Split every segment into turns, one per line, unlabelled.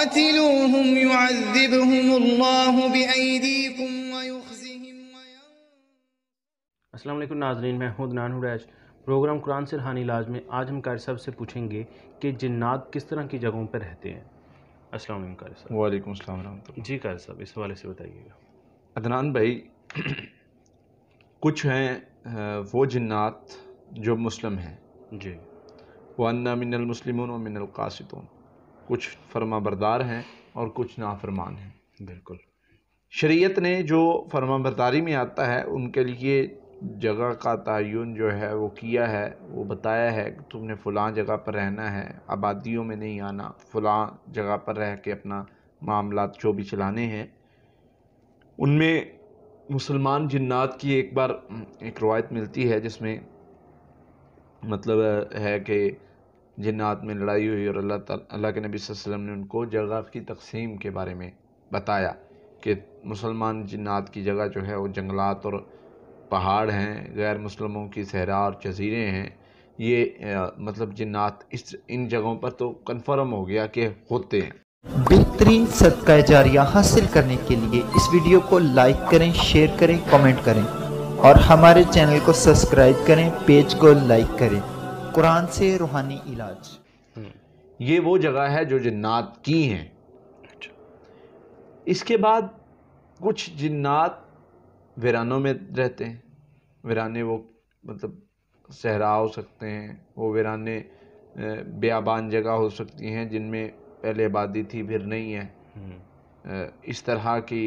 قاتلوهم नाजरीन मैं हूँ दनान हुडैश प्रोग्राम कुरान से रहानी लाज में आज हम कारी साहब से पूछेंगे कि जिन्नात किस तरह की जगहों पर रहते हैं असल वालेकुम कारी जी कारी साहब इस हवाले से बताइएगा अदनान भाई कुछ हैं वो जिन्नात जो मुस्लिम हैं जी वन्ना मिनल मुस्लिमों और मिनल कासितों कुछ फर्मा बरदार हैं और कुछ नाफरमान हैं बिल्कुल शरीयत ने जो फर्मा बरदारी में आता है उनके लिए जगह का तयन जो है वो किया है वो बताया है कि तुमने फ़लाँ जगह पर रहना है आबादियों में नहीं आना फ़लाँ जगह पर रह के अपना मामला जो भी चलाने हैं उनमें मुसलमान जन्ात की एक बार एक रवायत मिलती है जिसमें मतलब है कि जिन्नात में लड़ाई हुई और अल्लाह अल्लाह के नबी वसल्लम ने उनको जगह की तकसीम के बारे में बताया कि मुसलमान जिन्नात की जगह जो है वो जंगलात और पहाड़ हैं गैर मुसलमों की सहरा और जजीरें हैं ये आ, मतलब जिन्नात इस इन जगहों पर तो कन्फर्म हो गया कि होते हैं बेहतरीन सदका जारिया हासिल करने के लिए इस वीडियो को लाइक करें शेयर करें कमेंट करें और हमारे चैनल को सब्सक्राइब करें पेज को लाइक करें कुरान से रूहानी इलाज हम्म। ये वो जगह है जो जन्नात की हैं इसके बाद कुछ जिन्नात वीरानों में रहते हैं वीराने वो मतलब सहरा हो सकते हैं वो वीराने ब्याबान जगह हो सकती हैं जिनमें पहले आबादी थी फिर नहीं है हम्म। इस तरह की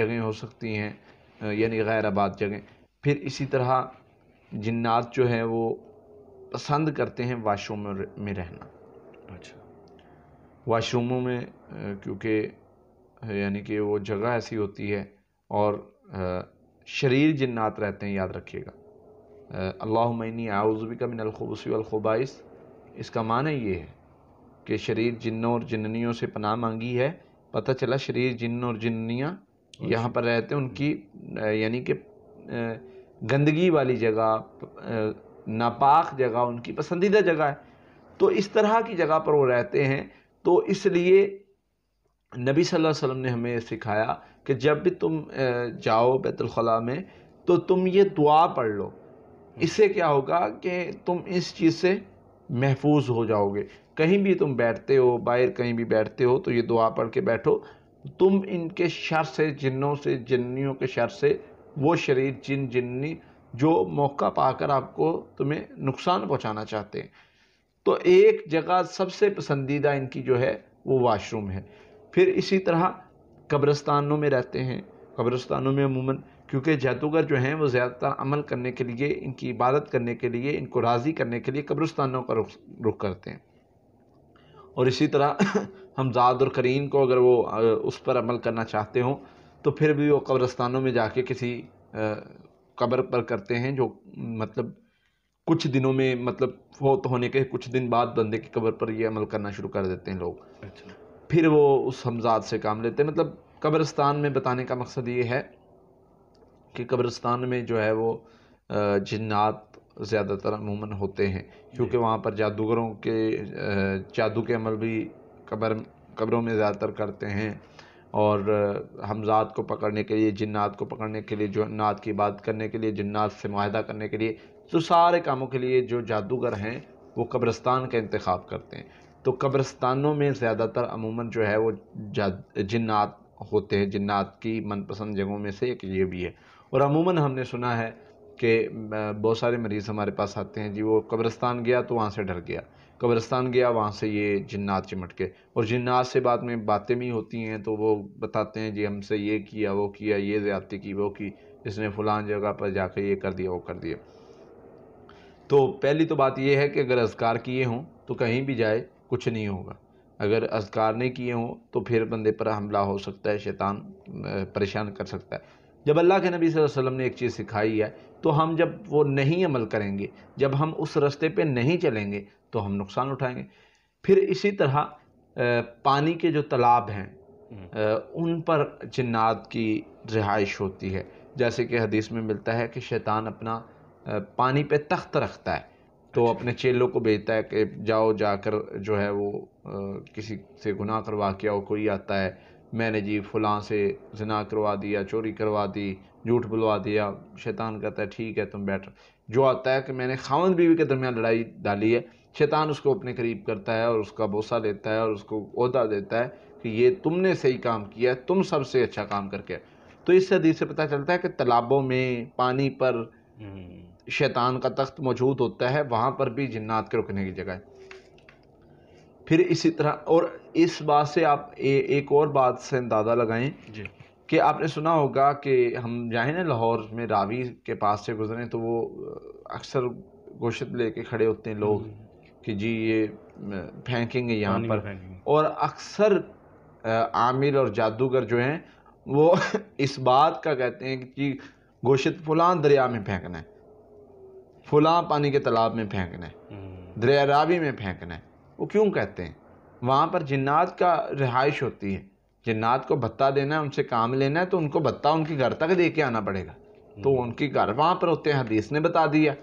जगह हो सकती हैं यानी गैर आबाद जगह फिर इसी तरह जिन्नात जो हैं वो पसंद करते हैं वाशरूम में रहना अच्छा वाशरूमों में क्योंकि यानी कि वो जगह ऐसी होती है और शरीर जिन्नात रहते हैं याद रखिएगा अल्लाह मैनी आउज़बी का मिन अलखबूसी अलखबाइस इसका माना ये है कि शरीर जिन्नों और जिन्नियों से पनाह मांगी है पता चला शरीर जिन्न और जिन्नियाँ अच्छा। यहाँ पर रहते हैं उनकी यानी कि गंदगी वाली जगह नापाक जगह उनकी पसंदीदा जगह है तो इस तरह की जगह पर वो रहते हैं तो इसलिए नबी सल्लल्लाहु अलैहि वसल्लम ने हमें सिखाया कि जब भी तुम जाओ बैतुलखला में तो तुम ये दुआ पढ़ लो इससे क्या होगा कि तुम इस चीज़ से महफूज हो जाओगे कहीं भी तुम बैठते हो बाहर कहीं भी बैठते हो तो ये दुआ पढ़ के बैठो तुम इनके शर से जिन्नों से जिन्नियों के शर से वो शरीर जिन जिन्नी जो मौका पाकर आपको तुम्हें नुकसान पहुंचाना चाहते हैं तो एक जगह सबसे पसंदीदा इनकी जो है वो वाशरूम है फिर इसी तरह कब्रस्तानों में रहते हैं कब्रस्तानों में अमूमन क्योंकि जादूगर जो हैं वो ज़्यादातर अमल करने के लिए इनकी इबादत करने के लिए इनको राज़ी करने के लिए कब्रस्तानों का रुख रुख करते हैं और इसी तरह हम और करीन को अगर वो उस पर अमल करना चाहते हों तो फिर भी वो कब्रस्तानों में जाके किसी कब्र पर करते हैं जो मतलब कुछ दिनों में मतलब फौत होने के कुछ दिन बाद बंदे की कब्र पर ये अमल करना शुरू कर देते हैं लोग अच्छा फिर वो उस हमजाद से काम लेते हैं मतलब कब्रस्तान में बताने का मकसद ये है कि कब्रस्तान में जो है वो जिन्नात ज़्यादातर अमूमन होते हैं क्योंकि वहाँ पर जादूगरों के जादू के अमल भी कब्र कब्रों में ज़्यादातर करते हैं और हमजात को पकड़ने के लिए जन्ात को पकड़ने के लिए जन्ात की बात करने के लिए जन्ात से माहदा करने के लिए तो सारे कामों के लिए जो जादूगर हैं वो कब्रस्तान का इंतखब करते हैं तो कब्रस्तानों में ज़्यादातर अमूमन जो है वो जन्ात होते हैं जन्ात की मनपसंद जगहों में से एक ये भी है और अमूमन हमने सुना है कि बहुत सारे मरीज़ हमारे पास आते हैं जी वो कब्रस्तान गया तो वहाँ से डर गया कब्रस्तान गया वहाँ से ये जन्नात चिमट के और जन्नात से बाद में बातें भी होती हैं तो वो बताते हैं जी हमसे ये किया वो किया ये ज़्यादती की वो की इसने फ़लान जगह पर जाकर ये कर दिया वो कर दिया तो पहली तो बात यह है कि अगर अजगार किए हों तो कहीं भी जाए कुछ नहीं होगा अगर अजगार नहीं किए हों तो फिर बंदे पर हमला हो सकता है शैतान परेशान कर सकता है जब अल्लाह के नबी वसल्लम ने एक चीज़ सिखाई है तो हम जब वो नहीं अमल करेंगे जब हम उस रास्ते पे नहीं चलेंगे तो हम नुकसान उठाएंगे फिर इसी तरह पानी के जो तालाब हैं हम्म। उन पर जन्नात की रिहाइश होती है जैसे कि हदीस में मिलता है कि शैतान अपना पानी पे तख्त रखता है तो अच्छा। अपने चेलों को भेजता है कि जाओ जाकर जो है वो किसी से गुनाह करवा के आओ कोई आता है मैंने जी फ़लाँ से जना करवा दिया चोरी करवा दी झूठ बुलवा दिया शैतान कहता है ठीक है तुम बैठो जो आता है कि मैंने खावन बीवी के दरमियान लड़ाई डाली है शैतान उसको अपने करीब करता है और उसका बोसा लेता है और उसको अहदा देता है कि ये तुमने सही काम किया है तुम सबसे अच्छा काम करके तो इस हदीस से पता चलता है कि तालाबों में पानी पर हम्म। शैतान का तख्त मौजूद होता है वहाँ पर भी जन्नात के रुकने की जगह है फिर इसी तरह और इस बात से आप ए, एक और बात से अंदाज़ा लगाएं जी कि आपने सुना होगा कि हम जाए ना लाहौर में रावी के पास से गुजरें तो वो अक्सर गोशत लेके खड़े होते हैं लोग हम्म। कि जी ये फेंकेंगे यहाँ पर और अक्सर आमिर और जादूगर जो हैं वो इस बात का कहते हैं कि गोशत फलां दरिया में फेंकना है फलां पानी के तालाब में फेंकना है हम्म। दरिया रावी में फेंकना है वो क्यों कहते हैं वहाँ पर जन्ात का रिहाइश होती है जन्ात को भत्ता देना है उनसे काम लेना है तो उनको भत्ता उनके घर तक दे के आना पड़ेगा तो हम्म। उनके घर वहाँ पर होते हैं हदीस ने बता दिया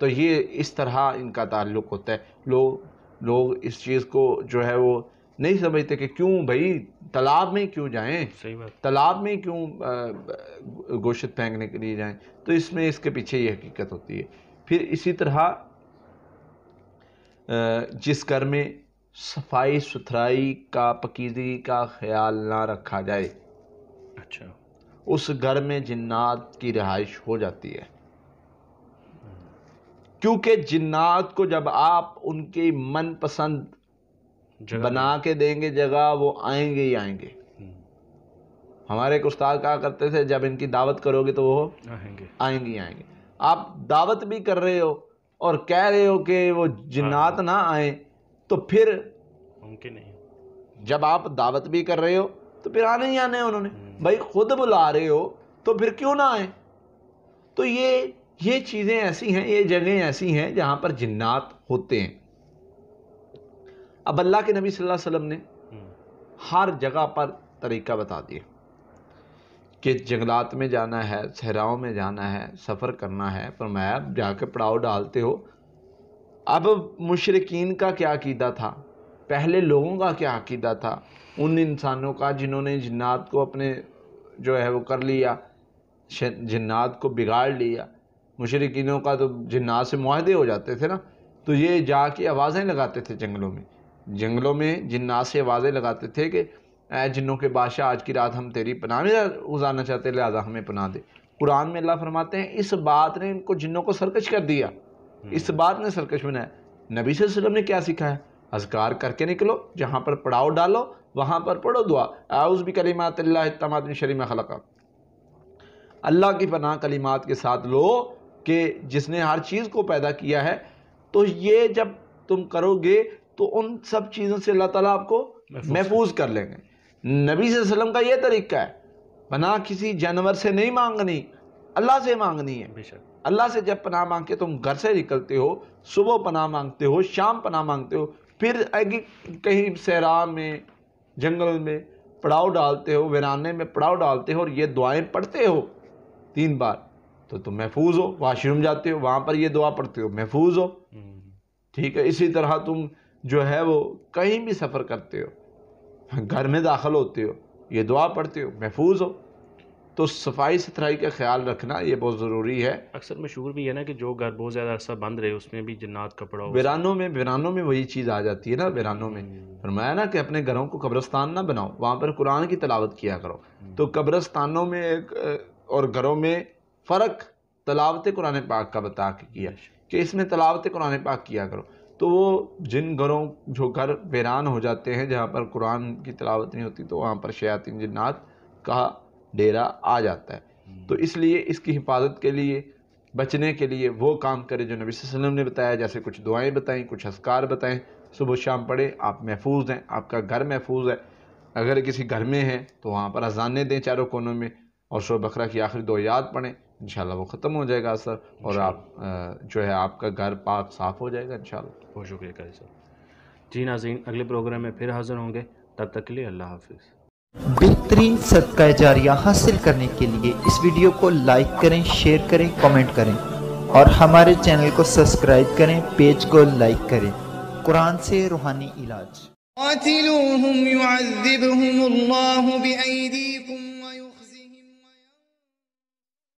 तो ये इस तरह इनका ताल्लुक होता है लोग लोग इस चीज़ को जो है वो नहीं समझते कि क्यों भाई तालाब में क्यों जाएं सही बात तालाब में क्यों गोश्त फेंकने के लिए जाएं तो इसमें इसके पीछे ये हकीकत होती है फिर इसी तरह जिस घर में सफाई सुथराई का पकीदगी का ख्याल ना रखा जाए अच्छा उस घर में जिन्नात की रिहाइश हो जाती है क्योंकि जिन्नात को जब आप उनकी मनपसंद बना के देंगे जगह वो आएंगे ही आएंगे हम्म। हमारे एक उस्ताद कहा करते थे जब इनकी दावत करोगे तो वो आएंगे आएंगे आएंगे आप दावत भी कर रहे हो और कह रहे हो कि वो जिन्नात हाँ। ना आए तो फिर मुमकिन नहीं जब आप दावत भी कर रहे हो तो फिर आने ही आने उन्होंने हम्म। भाई खुद बुला रहे हो तो फिर क्यों ना आए तो ये ये चीज़ें ऐसी हैं ये जगहें ऐसी हैं जहाँ पर जिन्नात होते हैं अब अल्लाह के नबी सल्लल्लाहु अलैहि वसल्लम ने हम्म। हर जगह पर तरीका बता दिया कि जंगलात में जाना है सहराओं में जाना है सफ़र करना है फरमाया जाकर पड़ाव डालते हो अब मुशरकिन का क्या अकीदा था पहले लोगों का क्या अकीदा था उन इंसानों का जिन्होंने जन्ात को अपने जो है वो कर लिया जन्ात को बिगाड़ लिया मुशरकिनों का तो जन्नात से माहदे हो जाते थे ना तो ये जाके आवाज़ें लगाते थे जंगलों में जंगलों में जिन्नात से आवाज़ें लगाते थे कि जिन्हों के बादशाह आज की रात हम तेरी पनाह में गुजारना चाहते लिहाजा हमें पनाह दे कुरान में अल्लाह फरमाते हैं इस बात ने इनको जिनों को सरकश कर दिया हम्म। इस बात ने सरकश बनाया नबी वसल्लम ने क्या सीखा है अजगार करके निकलो जहाँ पर पड़ाव डालो वहाँ पर पढ़ो दुआ आउज़ भी कलीमात तमातिन शरीम खलका अल्लाह की पनाह कलीमात के साथ लो कि जिसने हर चीज़ को पैदा किया है तो ये जब तुम करोगे तो उन सब चीज़ों से अल्लाह ताला आपको महफूज कर लेंगे नबी वसल्लम का ये तरीका है पनाह किसी जानवर से नहीं मांगनी अल्लाह से मांगनी है बेशक अल्लाह से जब पनाह मांग के तुम घर से निकलते हो सुबह पनाह मांगते हो शाम पनाह मांगते हो फिर कहीं सहरा में जंगल में पड़ाव डालते हो वराने में पड़ाव डालते हो और ये दुआएं पढ़ते हो तीन बार तो तुम महफूज हो वाशरूम जाते हो वहाँ पर ये दुआ पढ़ते हो महफूज हो हम्म। ठीक है इसी तरह तुम जो है वो कहीं भी सफ़र करते हो घर में दाखिल होते हो ये दुआ पढ़ते हो महफूज हो तो सफाई सुथराई का ख्याल रखना ये बहुत ज़रूरी है अक्सर मशहूर भी है ना कि जो घर बहुत ज़्यादा अरसा बंद रहे उसमें भी जन्नात कपड़ा वीरानों में वीरानों में वही चीज़ आ जाती है ना वीरानों में फरमाया ना कि अपने घरों को कब्रस्तान ना बनाओ वहाँ पर कुरान की तलावत किया करो तो कब्रस्तानों में और घरों में फ़र्क तलावत कुरान पाक का बता के किया कि इसमें तलावत कुरान पाक किया करो तो वो जिन घरों जो घर वीरान हो जाते हैं जहाँ पर कुरान की तलावत नहीं होती तो वहाँ पर शयातिन जन्नात का डेरा आ जाता है तो हम्म। इसलिए इसकी हिफाजत के लिए बचने के लिए वो काम करें जो नबी वसल्लम ने बताया जैसे कुछ दुआएं बताएं कुछ असकार बताएं सुबह शाम पढ़ें आप महफूज हैं आपका घर महफूज है अगर किसी घर में है तो वहाँ पर अजानें दें चारों कोनों में और शोर बकरा की आखिरी दो याद पढ़ें इंशाल्लाह वो ख़त्म हो जाएगा असर और आप जो है आपका घर पाक साफ़ हो जाएगा इन बहुत शुक्रिया करें सर जी नाजीन अगले प्रोग्राम में फिर हाजिर होंगे तब तक के लिए अल्लाह हाफिज़ बेहतरीन सदका जारिया हासिल करने के लिए इस वीडियो को लाइक करें शेयर करें कमेंट करें और हमारे चैनल को सब्सक्राइब करें पेज को लाइक करें कुरान से रूहानी इलाज